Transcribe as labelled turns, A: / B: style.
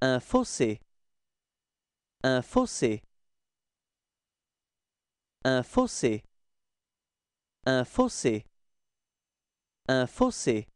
A: Un fossé. Un fossé. Un fossé. Un fossé. Un fossé.